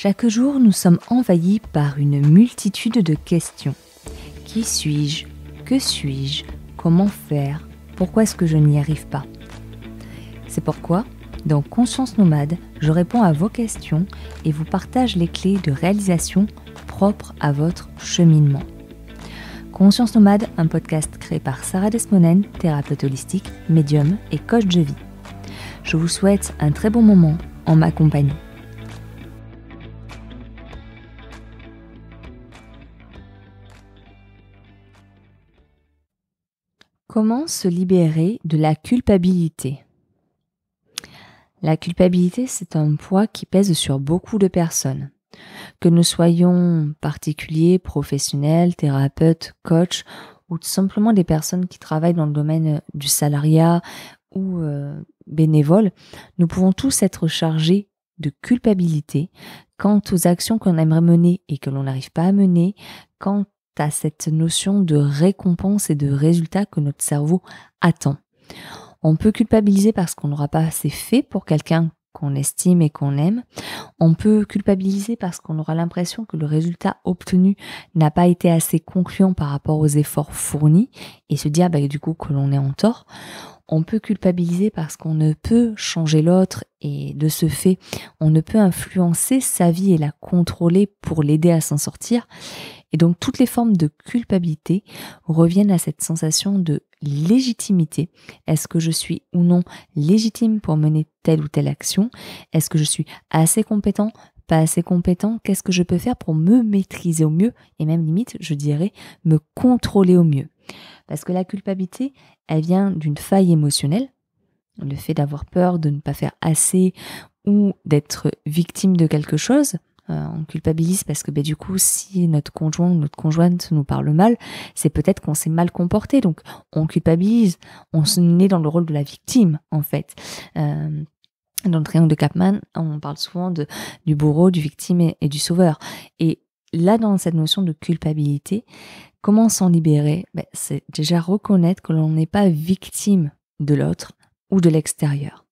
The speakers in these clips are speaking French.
Chaque jour, nous sommes envahis par une multitude de questions. Qui suis-je Que suis-je Comment faire Pourquoi est-ce que je n'y arrive pas C'est pourquoi, dans Conscience Nomade, je réponds à vos questions et vous partage les clés de réalisation propres à votre cheminement. Conscience Nomade, un podcast créé par Sarah Desmonen, thérapeute holistique, médium et coach de vie. Je vous souhaite un très bon moment en ma compagnie. Comment se libérer de la culpabilité La culpabilité, c'est un poids qui pèse sur beaucoup de personnes. Que nous soyons particuliers, professionnels, thérapeutes, coachs ou tout simplement des personnes qui travaillent dans le domaine du salariat ou euh, bénévoles, nous pouvons tous être chargés de culpabilité quant aux actions qu'on aimerait mener et que l'on n'arrive pas à mener, quant à cette notion de récompense et de résultat que notre cerveau attend. On peut culpabiliser parce qu'on n'aura pas assez fait pour quelqu'un qu'on estime et qu'on aime. On peut culpabiliser parce qu'on aura l'impression que le résultat obtenu n'a pas été assez concluant par rapport aux efforts fournis et se dire bah, du coup que l'on est en tort on peut culpabiliser parce qu'on ne peut changer l'autre et de ce fait, on ne peut influencer sa vie et la contrôler pour l'aider à s'en sortir. Et donc toutes les formes de culpabilité reviennent à cette sensation de légitimité. Est-ce que je suis ou non légitime pour mener telle ou telle action Est-ce que je suis assez compétent, pas assez compétent, qu'est-ce que je peux faire pour me maîtriser au mieux et même limite, je dirais, me contrôler au mieux. Parce que la culpabilité, elle vient d'une faille émotionnelle, le fait d'avoir peur de ne pas faire assez ou d'être victime de quelque chose. Euh, on culpabilise parce que ben, du coup, si notre conjoint ou notre conjointe nous parle mal, c'est peut-être qu'on s'est mal comporté. Donc, on culpabilise, on se met dans le rôle de la victime, en fait. Euh, dans le triangle de Capman, on parle souvent du bourreau, du victime et, du sauveur. Et là, dans cette notion de culpabilité, comment s'en libérer ben, C'est déjà reconnaître que l'on n'est pas victime de l'autre ou de l'extérieur,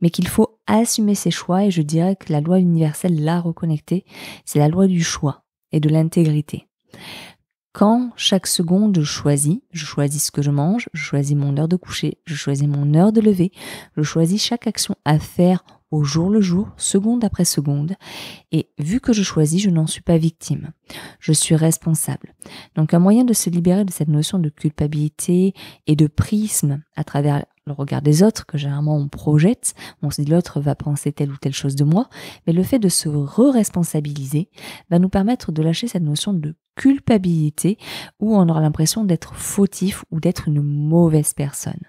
mais qu'il faut assumer ses choix et je dirais que la loi universelle l'a reconnecté, c'est la loi du choix et de l'intégrité quand chaque seconde je choisis, je choisis ce que je mange, je choisis mon heure de coucher, je choisis mon heure de lever, je choisis chaque action à faire au jour le jour, seconde après seconde. Et vu que je choisis, je n'en suis pas victime. Je suis responsable. Donc un moyen de se libérer de cette notion de culpabilité et de prisme à travers le regard des autres que généralement on projette, on se dit l'autre va penser telle ou telle chose de moi, mais le fait de se re-responsabiliser va nous permettre de lâcher cette notion de culpabilité ou on aura l'impression d'être fautif ou d'être une mauvaise personne.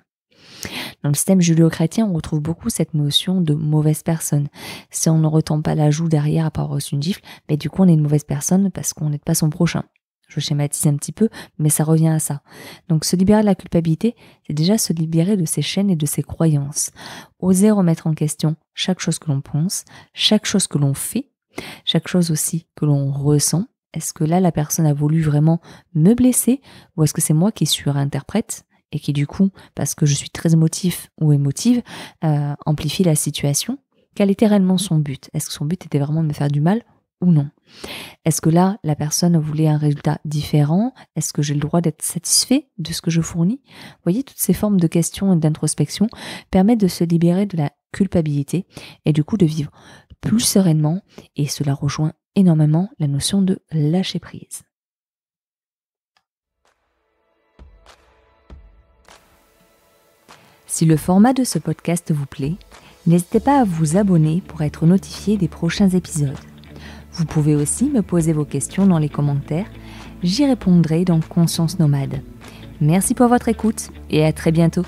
Dans le système judéo-chrétien, on retrouve beaucoup cette notion de mauvaise personne. Si on ne retombe pas la joue derrière à part reçu une gifle, mais du coup on est une mauvaise personne parce qu'on n'est pas son prochain. Je schématise un petit peu, mais ça revient à ça. Donc se libérer de la culpabilité, c'est déjà se libérer de ses chaînes et de ses croyances. Oser remettre en question chaque chose que l'on pense, chaque chose que l'on fait, chaque chose aussi que l'on ressent, est-ce que là, la personne a voulu vraiment me blesser ou est-ce que c'est moi qui suis réinterprète et qui, du coup, parce que je suis très émotif ou émotive, euh, amplifie la situation Quel était réellement son but Est-ce que son but était vraiment de me faire du mal ou non Est-ce que là, la personne voulait un résultat différent Est-ce que j'ai le droit d'être satisfait de ce que je fournis Vous voyez, toutes ces formes de questions et d'introspection permettent de se libérer de la culpabilité et du coup de vivre plus sereinement et cela rejoint énormément la notion de lâcher prise. Si le format de ce podcast vous plaît, n'hésitez pas à vous abonner pour être notifié des prochains épisodes. Vous pouvez aussi me poser vos questions dans les commentaires, j'y répondrai dans Conscience Nomade. Merci pour votre écoute et à très bientôt.